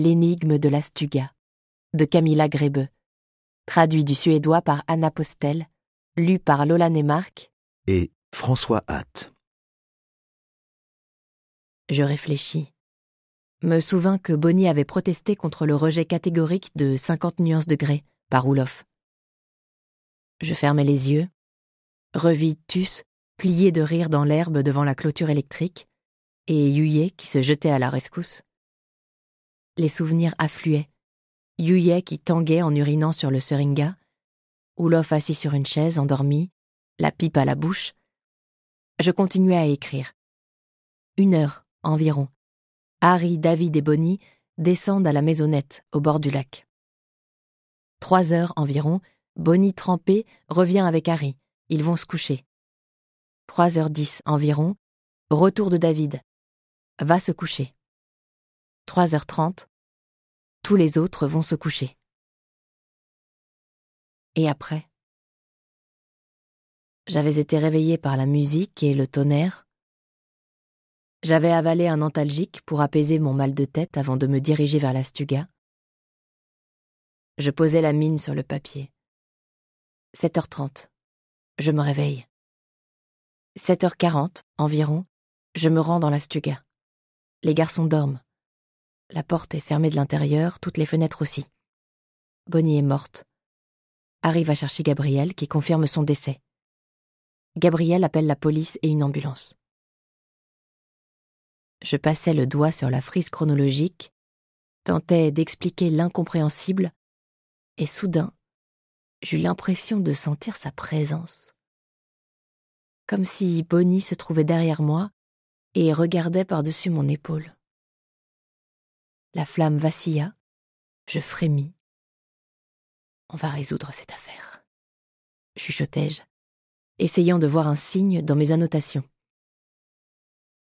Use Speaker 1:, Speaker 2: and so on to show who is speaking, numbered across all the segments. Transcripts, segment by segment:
Speaker 1: L'énigme de l'Astuga, de Camilla Grebe, traduit du suédois par Anna Postel, lu par Lola Neymarck
Speaker 2: et François Hatt.
Speaker 1: Je réfléchis. Me souvins que Bonnie avait protesté contre le rejet catégorique de 50 nuances de grès par Oulof. Je fermai les yeux, revis Tus plié de rire dans l'herbe devant la clôture électrique et Huyer qui se jetait à la rescousse les souvenirs affluaient. Yuye qui tanguait en urinant sur le seringa, Oulof assis sur une chaise, endormi, la pipe à la bouche. Je continuais à écrire. Une heure environ. Harry, David et Bonnie descendent à la maisonnette, au bord du lac. Trois heures environ, Bonnie trempée revient avec Harry. Ils vont se coucher. Trois
Speaker 2: heures dix environ, retour de David. Va se coucher. 3h30, tous les autres vont se coucher. Et après J'avais été réveillée par la musique
Speaker 1: et le tonnerre. J'avais avalé un antalgique pour apaiser mon mal de
Speaker 2: tête avant de me diriger vers la Stuga. Je posais la mine sur le papier. 7h30. Je me réveille. 7h40 environ, je me rends dans la Stuga. Les garçons dorment.
Speaker 1: La porte est fermée de l'intérieur, toutes les fenêtres aussi. Bonnie est morte. Arrive à chercher Gabriel, qui confirme son décès. Gabriel appelle la police et une ambulance. Je passais le doigt sur la frise chronologique, tentais d'expliquer l'incompréhensible, et soudain, j'eus l'impression de sentir sa présence. Comme si
Speaker 2: Bonnie se trouvait derrière moi et regardait par-dessus mon épaule. La flamme vacilla. Je frémis. On va résoudre cette affaire, chuchotai-je, essayant de voir un signe dans mes
Speaker 1: annotations.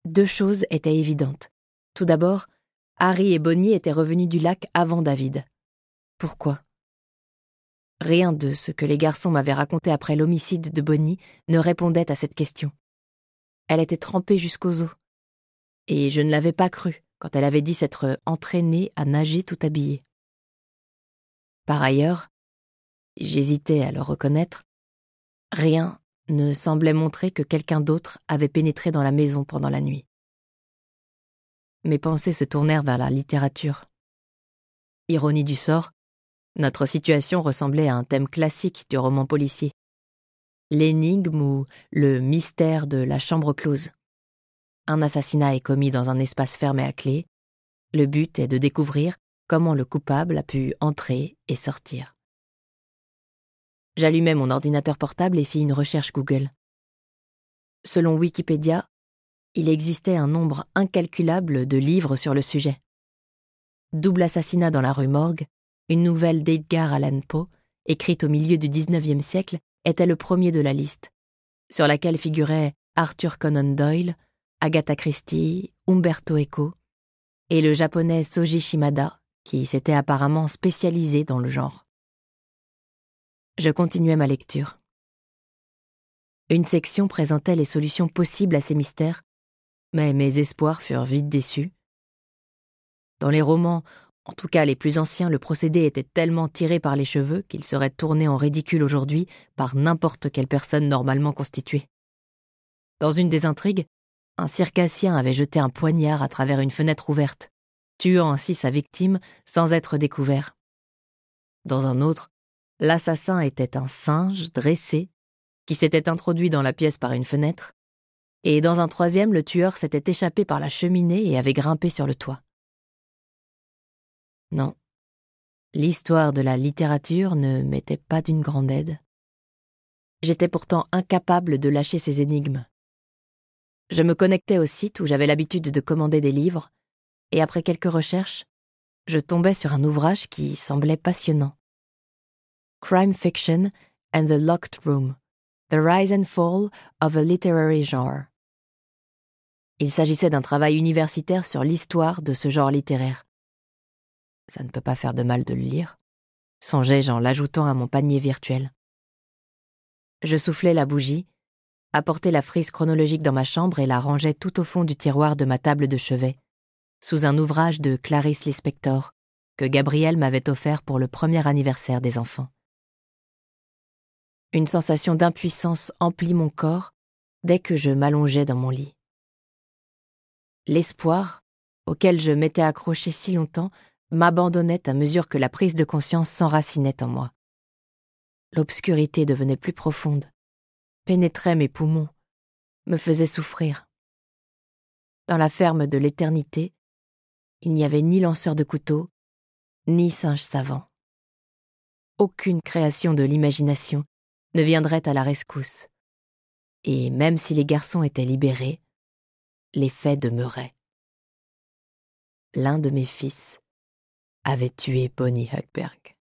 Speaker 1: Deux choses étaient évidentes. Tout d'abord, Harry et Bonnie étaient revenus du lac avant David. Pourquoi Rien de ce que les garçons m'avaient raconté après l'homicide de Bonnie ne répondait à cette question. Elle était trempée jusqu'aux os. Et je ne l'avais pas cru quand elle avait dit s'être entraînée à nager tout habillée. Par ailleurs, j'hésitais à le reconnaître, rien ne semblait montrer que quelqu'un d'autre avait pénétré dans la maison pendant la nuit. Mes pensées se tournèrent vers la littérature. Ironie du sort, notre situation ressemblait à un thème classique du roman policier. L'énigme ou le mystère de la chambre close un assassinat est commis dans un espace fermé à clé, le but est de découvrir comment le coupable a pu entrer et sortir. J'allumai mon ordinateur portable et fis une recherche Google. Selon Wikipédia, il existait un nombre incalculable de livres sur le sujet. Double assassinat dans la rue Morgue, une nouvelle d'Edgar Allan Poe, écrite au milieu du XIXe siècle, était le premier de la liste, sur laquelle figurait Arthur Conan Doyle, Agatha Christie, Umberto Eco et le japonais Soji Shimada, qui s'était apparemment spécialisé dans le genre. Je continuais ma lecture. Une section présentait les solutions possibles à ces mystères, mais mes espoirs furent vite déçus. Dans les romans, en tout cas les plus anciens, le procédé était tellement tiré par les cheveux qu'il serait tourné en ridicule aujourd'hui par n'importe quelle personne normalement constituée. Dans une des intrigues, un circassien avait jeté un poignard à travers une fenêtre ouverte, tuant ainsi sa victime sans être découvert. Dans un autre, l'assassin était un singe dressé qui s'était introduit dans la pièce par une fenêtre, et dans un troisième, le tueur s'était échappé par la cheminée et avait grimpé sur le toit. Non, l'histoire de la littérature ne m'était pas d'une grande aide. J'étais pourtant incapable de lâcher ces énigmes. Je me connectais au site où j'avais l'habitude de commander des livres, et après quelques recherches, je tombais sur un ouvrage qui semblait passionnant. Crime Fiction and the Locked Room The Rise and Fall of a Literary Genre. Il s'agissait d'un travail universitaire sur l'histoire de ce genre littéraire. Ça ne peut pas faire de mal de le lire, songeai-je en l'ajoutant à mon panier virtuel. Je soufflais la bougie apportait la frise chronologique dans ma chambre et la rangeait tout au fond du tiroir de ma table de chevet, sous un ouvrage de Clarisse Lispector que Gabriel m'avait offert pour le premier anniversaire des enfants. Une sensation d'impuissance emplit mon corps dès que je m'allongeais dans mon lit. L'espoir, auquel je m'étais accroché si longtemps, m'abandonnait à mesure que la prise de conscience s'enracinait en moi. L'obscurité devenait plus profonde, pénétrait mes poumons, me faisait souffrir. Dans la ferme de l'éternité, il n'y avait ni lanceur de couteau, ni singe savant. Aucune création de l'imagination ne viendrait à la rescousse. Et même si les garçons
Speaker 2: étaient libérés, les faits demeuraient. L'un de mes fils avait tué Bonnie Huckberg.